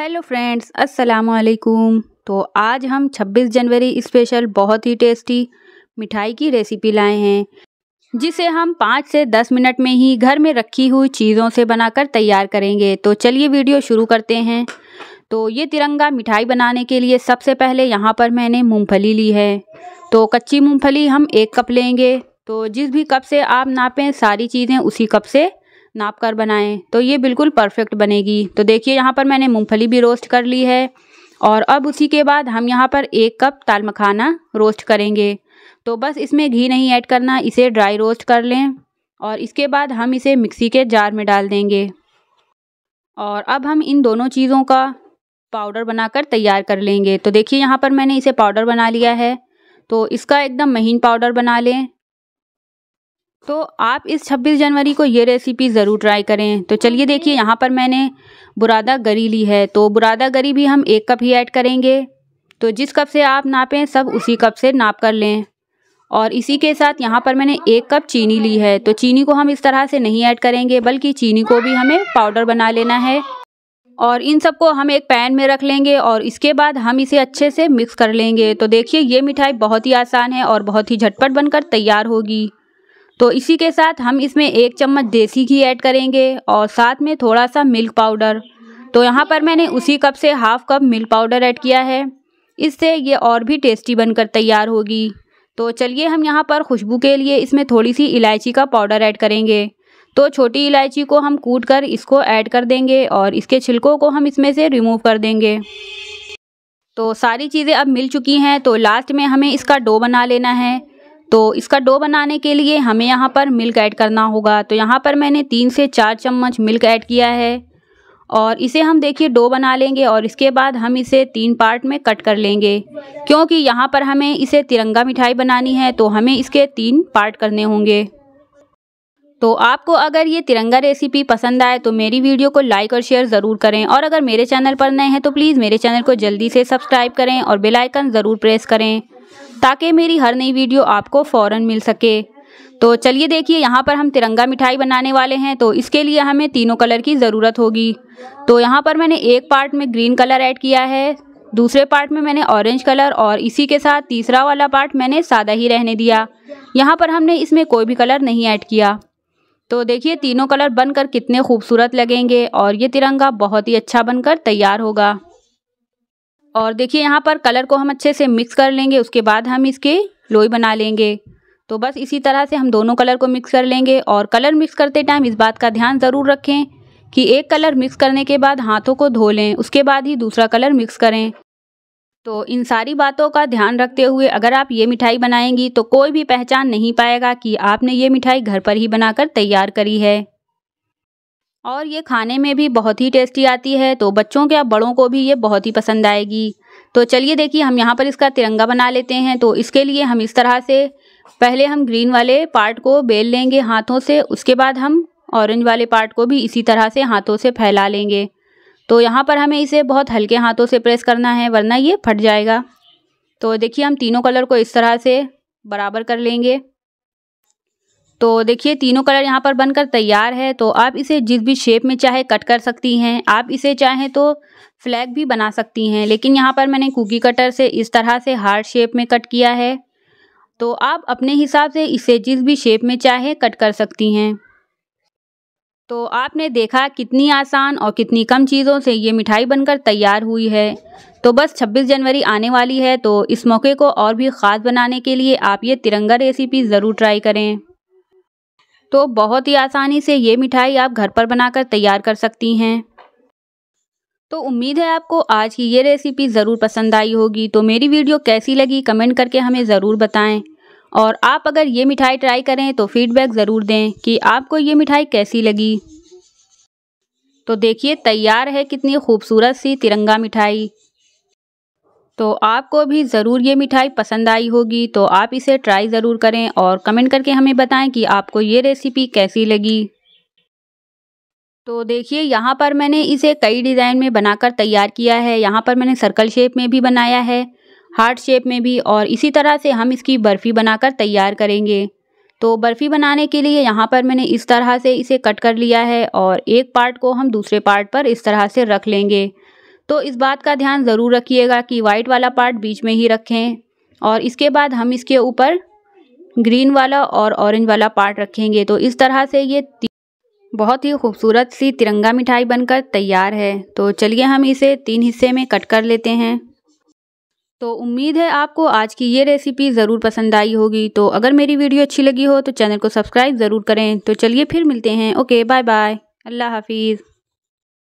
hello friends अस्सलाम वालेकुम तो आज हम 26 जनवरी स्पेशल बहुत ही टेस्टी मिठाई की रेसिपी लाए हैं जिसे हम पाँच से दस मिनट में ही घर में रखी हुई चीज़ों से बनाकर तैयार करेंगे तो चलिए वीडियो शुरू करते हैं तो ये तिरंगा मिठाई बनाने के लिए सबसे पहले यहाँ पर मैंने मूंगफली ली है तो कच्ची मूंगफली हम एक कप लेंगे तो जिस भी कप से आप नापें सारी चीज़ें उसी कप से नाप कर बनाएं तो ये बिल्कुल परफेक्ट बनेगी तो देखिए यहाँ पर मैंने मूंगफली भी रोस्ट कर ली है और अब उसी के बाद हम यहाँ पर एक कप ताल मखाना रोस्ट करेंगे तो बस इसमें घी नहीं ऐड करना इसे ड्राई रोस्ट कर लें और इसके बाद हम इसे मिक्सी के जार में डाल देंगे और अब हम इन दोनों चीज़ों का पाउडर बनाकर तैयार कर लेंगे तो देखिए यहाँ पर मैंने इसे पाउडर बना लिया है तो इसका एकदम महीन पाउडर बना लें तो आप इस 26 जनवरी को ये रेसिपी ज़रूर ट्राई करें तो चलिए देखिए यहाँ पर मैंने बुरादा गरी ली है तो बुरादा गरी भी हम एक कप ही ऐड करेंगे तो जिस कप से आप नापें सब उसी कप से नाप कर लें और इसी के साथ यहाँ पर मैंने एक कप चीनी ली है तो चीनी को हम इस तरह से नहीं ऐड करेंगे बल्कि चीनी को भी हमें पाउडर बना लेना है और इन सबको हम एक पैन में रख लेंगे और इसके बाद हम इसे अच्छे से मिक्स कर लेंगे तो देखिए ये मिठाई बहुत ही आसान है और बहुत ही झटपट बनकर तैयार होगी तो इसी के साथ हम इसमें एक चम्मच देसी घी ऐड करेंगे और साथ में थोड़ा सा मिल्क पाउडर तो यहाँ पर मैंने उसी कप से half cup milk powder add किया है इससे ये और भी टेस्टी बनकर तैयार होगी तो चलिए हम यहाँ पर खुशबू के लिए इसमें थोड़ी सी इलायची का पाउडर ऐड करेंगे तो छोटी इलायची को हम कूट कर इसको ऐड कर देंगे और इसके छिलकों को हम इसमें से रिमूव कर देंगे तो सारी चीज़ें अब मिल चुकी हैं तो लास्ट में हमें इसका डो बना लेना है तो इसका डो बनाने के लिए हमें यहाँ पर मिल्क ऐड करना होगा तो यहाँ पर मैंने तीन से चार चम्मच मिल्क ऐड किया है और इसे हम देखिए डो बना लेंगे और इसके बाद हम इसे तीन पार्ट में कट कर लेंगे क्योंकि यहाँ पर हमें इसे तिरंगा मिठाई बनानी है तो हमें इसके तीन पार्ट करने होंगे तो आपको अगर ये तिरंगा रेसिपी पसंद आए तो मेरी वीडियो को लाइक और शेयर ज़रूर करें और अगर मेरे चैनल पर नए हैं तो प्लीज़ मेरे चैनल को जल्दी से सब्सक्राइब करें और बेलाइकन ज़रूर प्रेस करें ताकि मेरी हर नई वीडियो आपको फ़ौर मिल सके तो चलिए देखिए यहाँ पर हम तिरंगा मिठाई बनाने वाले हैं तो इसके लिए हमें तीनों कलर की ज़रूरत होगी तो यहाँ पर मैंने एक पार्ट में ग्रीन कलर ऐड किया है दूसरे पार्ट में मैंने ऑरेंज कलर और इसी के साथ तीसरा वाला पार्ट मैंने सादा ही रहने दिया यहाँ पर हमने इसमें कोई भी कलर नहीं ऐड किया तो देखिए तीनों कलर बनकर कितने खूबसूरत लगेंगे और ये तिरंगा बहुत ही अच्छा बनकर तैयार होगा और देखिए यहाँ पर कलर को हम अच्छे से मिक्स कर लेंगे उसके बाद हम इसके लोई बना लेंगे तो बस इसी तरह से हम दोनों कलर को मिक्स कर लेंगे और कलर मिक्स करते टाइम इस बात का ध्यान ज़रूर रखें कि एक कलर मिक्स करने के बाद हाथों को धो लें उसके बाद ही दूसरा कलर मिक्स करें तो इन सारी बातों का ध्यान रखते हुए अगर आप ये मिठाई बनाएंगी तो कोई भी पहचान नहीं पाएगा कि आपने ये मिठाई घर पर ही बनाकर तैयार करी है और ये खाने में भी बहुत ही टेस्टी आती है तो बच्चों के या बड़ों को भी ये बहुत ही पसंद आएगी तो चलिए देखिए हम यहाँ पर इसका तिरंगा बना लेते हैं तो इसके लिए हम इस तरह से पहले हम ग्रीन वाले पार्ट को बेल लेंगे हाथों से उसके बाद हम ऑरेंज वाले पार्ट को भी इसी तरह से हाथों से फैला लेंगे तो यहाँ पर हमें इसे बहुत हल्के हाथों से प्रेस करना है वरना ये फट जाएगा तो देखिए हम तीनों कलर को इस तरह से बराबर कर लेंगे तो देखिए तीनों कलर यहाँ पर बनकर तैयार है तो आप इसे जिस भी शेप में चाहे कट कर सकती हैं आप इसे चाहें तो फ्लैग भी बना सकती हैं लेकिन यहाँ पर मैंने कुकी कटर से इस तरह से हार्ड शेप में कट किया है तो आप अपने हिसाब से इसे जिस भी शेप में चाहे कट कर सकती हैं तो आपने देखा कितनी आसान और कितनी कम चीज़ों से ये मिठाई बनकर तैयार हुई है तो बस 26 जनवरी आने वाली है तो इस मौके को और भी ख़ास बनाने के लिए आप ये तिरंगा रेसिपी ज़रूर ट्राई करें तो बहुत ही आसानी से ये मिठाई आप घर पर बनाकर तैयार कर सकती हैं तो उम्मीद है आपको आज की ये रेसिपी ज़रूर पसंद आई होगी तो मेरी वीडियो कैसी लगी कमेंट करके हमें ज़रूर बताएं और आप अगर ये मिठाई ट्राई करें तो फीडबैक ज़रूर दें कि आपको ये मिठाई कैसी लगी तो देखिए तैयार है कितनी खूबसूरत सी तिरंगा मिठाई तो आपको भी ज़रूर ये मिठाई पसंद आई होगी तो आप इसे ट्राई ज़रूर करें और कमेंट करके हमें बताएं कि आपको ये रेसिपी कैसी लगी तो देखिए यहाँ पर मैंने इसे कई डिज़ाइन में बनाकर तैयार किया है यहाँ पर मैंने सर्कल शेप में भी बनाया है हार्ट शेप में भी और इसी तरह से हम इसकी बर्फ़ी बनाकर तैयार करेंगे तो बर्फ़ी बनाने के लिए यहाँ पर मैंने इस तरह से इसे कट कर लिया है और एक पार्ट को हम दूसरे पार्ट पर इस तरह से रख लेंगे तो इस बात का ध्यान ज़रूर रखिएगा कि वाइट वाला पार्ट बीच में ही रखें और इसके बाद हम इसके ऊपर ग्रीन वाला और ऑरेंज वाला पार्ट रखेंगे तो इस तरह से ये बहुत ही खूबसूरत सी तिरंगा मिठाई बनकर तैयार है तो चलिए हम इसे तीन हिस्से में कट कर लेते हैं तो उम्मीद है आपको आज की ये रेसिपी ज़रूर पसंद आई होगी तो अगर मेरी वीडियो अच्छी लगी हो तो चैनल को सब्सक्राइब ज़रूर करें तो चलिए फिर मिलते हैं ओके बाय बाय अल्लाह हाफिज़